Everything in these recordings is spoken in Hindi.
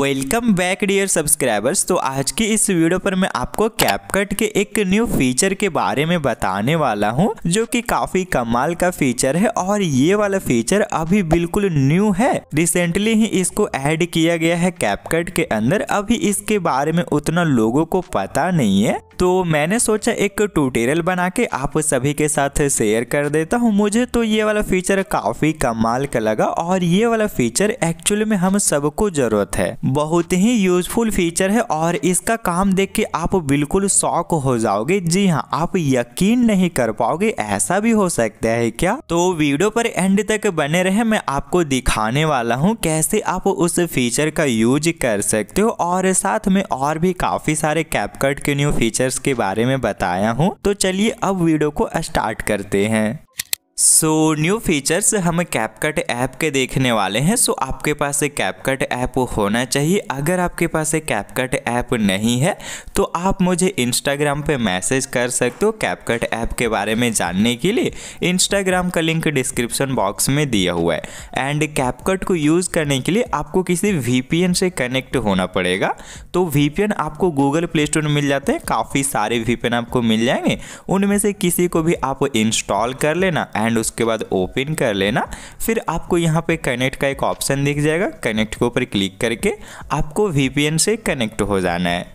वेलकम बैक डियर सब्सक्राइबर्स तो आज की इस वीडियो पर मैं आपको कैपकट के एक न्यू फीचर के बारे में बताने वाला हूं जो कि काफी कमाल का फीचर है और ये वाला फीचर अभी बिल्कुल न्यू है रिसेंटली ही इसको ऐड किया गया है कैपकट के अंदर अभी इसके बारे में उतना लोगों को पता नहीं है तो मैंने सोचा एक ट्यूटोरियल बना के आप सभी के साथ शेयर कर देता हूँ मुझे तो ये वाला फीचर काफी कमाल का लगा और ये वाला फीचर एक्चुअली में हम सबको जरूरत है बहुत ही यूजफुल फीचर है और इसका काम देख के आप बिल्कुल शौक हो जाओगे जी हाँ आप यकीन नहीं कर पाओगे ऐसा भी हो सकता है क्या तो वीडियो पर एंड तक बने रहे मैं आपको दिखाने वाला हूँ कैसे आप उस फीचर का यूज कर सकते हो और साथ में और भी काफी सारे कैपकट के न्यू फीचर्स के बारे में बताया हूँ तो चलिए अब वीडियो को स्टार्ट करते हैं सो न्यू फीचर्स हम कैपकट ऐप के देखने वाले हैं सो so, आपके पास एक कैपकट ऐप होना चाहिए अगर आपके पास एक कैपकट ऐप नहीं है तो आप मुझे इंस्टाग्राम पे मैसेज कर सकते हो कैपकट ऐप के बारे में जानने के लिए इंस्टाग्राम का लिंक डिस्क्रिप्शन बॉक्स में दिया हुआ है एंड कैपकट को यूज़ करने के लिए आपको किसी वी से कनेक्ट होना पड़ेगा तो वी आपको गूगल प्ले स्टोर में मिल जाते हैं काफ़ी सारे वी आपको मिल जाएंगे उनमें से किसी को भी आप इंस्टॉल कर लेना एंड उसके बाद ओपन कर लेना फिर आपको यहाँ पे कनेक्ट का एक ऑप्शन दिख जाएगा कनेक्ट के ऊपर क्लिक करके आपको वी से कनेक्ट हो जाना है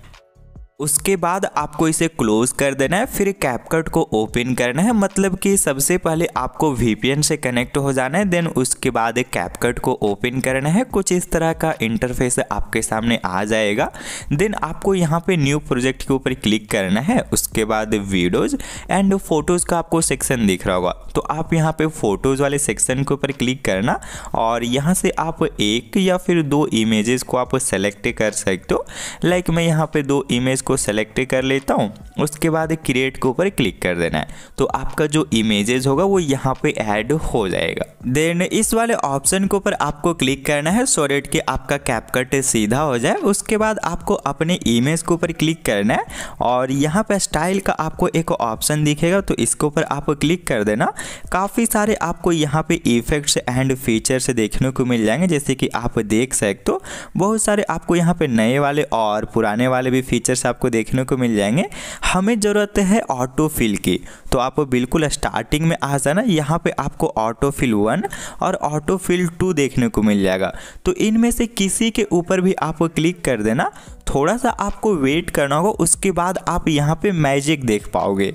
उसके बाद आपको इसे क्लोज़ कर देना है फिर कैपकट को ओपन करना है मतलब कि सबसे पहले आपको वीपीएन से कनेक्ट हो जाना है देन उसके बाद कैपकट को ओपन करना है कुछ इस तरह का इंटरफेस आपके सामने आ जाएगा देन आपको यहाँ पे न्यू प्रोजेक्ट के ऊपर क्लिक करना है उसके बाद वीडियोज़ एंड फोटोज़ का आपको सेक्शन दिख रहा होगा तो आप यहाँ पर फ़ोटोज़ वाले सेक्शन के ऊपर क्लिक करना और यहाँ से आप एक या फिर दो इमेज को आप सेलेक्ट कर सकते हो लाइक मैं यहाँ पर दो इमेज को को सेलेक्ट कर लेता हूँ उसके बाद क्रिएट के ऊपर क्लिक कर देना है तो आपका जो इमेजेस होगा वो यहाँ पे ऐड हो जाएगा देन इस वाले ऑप्शन के ऊपर आपको क्लिक करना है सोरेट के आपका कैपकट सीधा हो जाए उसके बाद आपको अपने इमेज के ऊपर क्लिक करना है और यहाँ पर स्टाइल का आपको एक ऑप्शन दिखेगा तो इसके ऊपर आप क्लिक कर देना काफ़ी सारे आपको यहाँ पे इफेक्ट्स एंड फीचर्स देखने को मिल जाएंगे जैसे कि आप देख सकते हो बहुत सारे आपको यहाँ पे नए वाले और पुराने वाले भी फीचर्स आप आपको देखने को मिल जाएंगे हमें ज़रूरत है ऑटो फिल की तो आप बिल्कुल स्टार्टिंग में आ जाना यहाँ पे आपको ऑटो फिल वन और ऑटो फिल टू देखने को मिल जाएगा तो इनमें से किसी के ऊपर भी आप क्लिक कर देना थोड़ा सा आपको वेट करना होगा उसके बाद आप यहाँ पे मैजिक देख पाओगे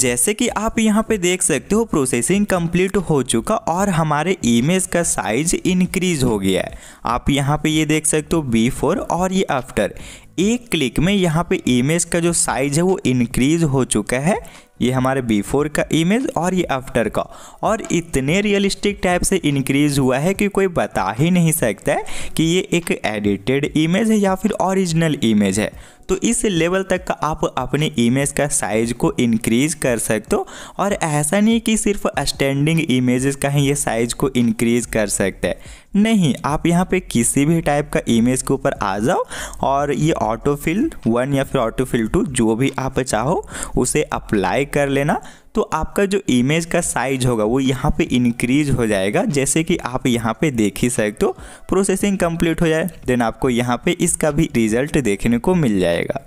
जैसे कि आप यहां पे देख सकते हो प्रोसेसिंग कंप्लीट हो चुका और हमारे इमेज का साइज इंक्रीज हो गया है आप यहां पे ये देख सकते हो बिफोर और ये आफ्टर एक क्लिक में यहाँ पे इमेज का जो साइज है वो इनक्रीज़ हो चुका है ये हमारे बिफोर का इमेज और ये आफ्टर का और इतने रियलिस्टिक टाइप से इंक्रीज हुआ है कि कोई बता ही नहीं सकता है कि ये एक एडिटेड इमेज है या फिर ओरिजिनल इमेज है तो इस लेवल तक का आप अपने इमेज का साइज को इंक्रीज कर सकते हो और ऐसा नहीं कि सिर्फ स्टैंडिंग इमेजेस का ही ये साइज को इंक्रीज कर सकते हैं नहीं आप यहाँ पे किसी भी टाइप का इमेज के ऊपर आ जाओ और ये ऑटो फिल वन या फिर ऑटो फिल टू जो भी आप चाहो उसे अप्लाई कर लेना तो आपका जो इमेज का साइज होगा वो यहाँ पे इंक्रीज हो जाएगा जैसे कि आप यहाँ पे देख ही सकते हो प्रोसेसिंग कंप्लीट हो जाए देन आपको यहाँ पे इसका भी रिजल्ट देखने को मिल जाएगा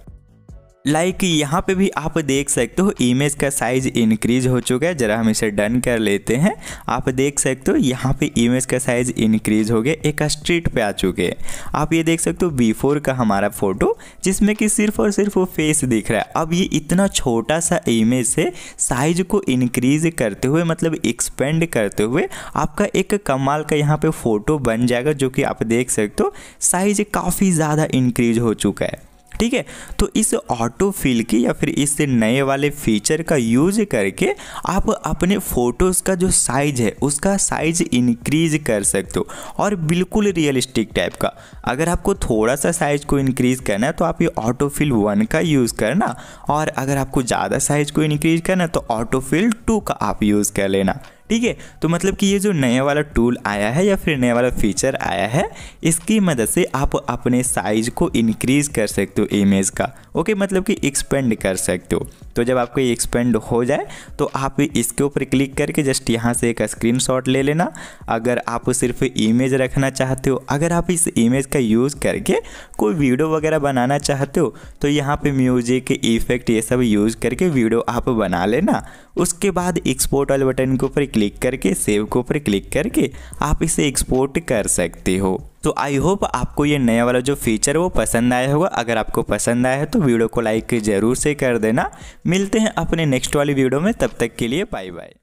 लाइक like यहाँ पे भी आप देख सकते हो इमेज का साइज इंक्रीज हो चुका है ज़रा हम इसे डन कर लेते हैं आप देख सकते हो यहाँ पे इमेज का साइज इंक्रीज हो गया एक स्ट्रीट पे आ चुके हैं आप ये देख सकते हो बिफोर का हमारा फ़ोटो जिसमें कि सिर्फ और सिर्फ वो फेस दिख रहा है अब ये इतना छोटा सा इमेज से साइज को इनक्रीज़ करते हुए मतलब एक्सपेंड करते हुए आपका एक कमाल का यहाँ पर फ़ोटो बन जाएगा जो कि आप देख सकते हो साइज काफ़ी ज़्यादा इंक्रीज हो चुका है ठीक है तो इस ऑटो फिल की या फिर इस नए वाले फीचर का यूज करके आप अपने फ़ोटोज़ का जो साइज है उसका साइज इंक्रीज कर सकते हो और बिल्कुल रियलिस्टिक टाइप का अगर आपको थोड़ा सा साइज को इंक्रीज करना है तो आप ये ऑटो फिल वन का यूज़ करना और अगर आपको ज़्यादा साइज को इंक्रीज करना है तो ऑटो फिल टू का आप यूज़ कर लेना ठीक है तो मतलब कि ये जो नया वाला टूल आया है या फिर नया वाला फीचर आया है इसकी मदद से आप अपने साइज को इनक्रीज़ कर सकते हो इमेज का ओके मतलब कि एक्सपेंड कर सकते हो तो जब आपको ये एक्सपेंड हो जाए तो आप इसके ऊपर क्लिक करके जस्ट यहाँ से एक स्क्रीनशॉट ले लेना अगर आप सिर्फ इमेज रखना चाहते हो अगर आप इस इमेज का यूज़ करके कोई वीडियो वगैरह बनाना चाहते हो तो यहाँ पे म्यूजिक इफेक्ट ये सब यूज़ करके वीडियो आप बना लेना उसके बाद एक्सपोर्ट वाले बटन के ऊपर क्लिक करके सेव के ऊपर क्लिक करके आप इसे एक्सपोर्ट कर सकते हो तो आई होप आपको ये नया वाला जो फीचर वो पसंद आया होगा अगर आपको पसंद आया है तो वीडियो को लाइक ज़रूर से कर देना मिलते हैं अपने नेक्स्ट वाली वीडियो में तब तक के लिए बाय बाय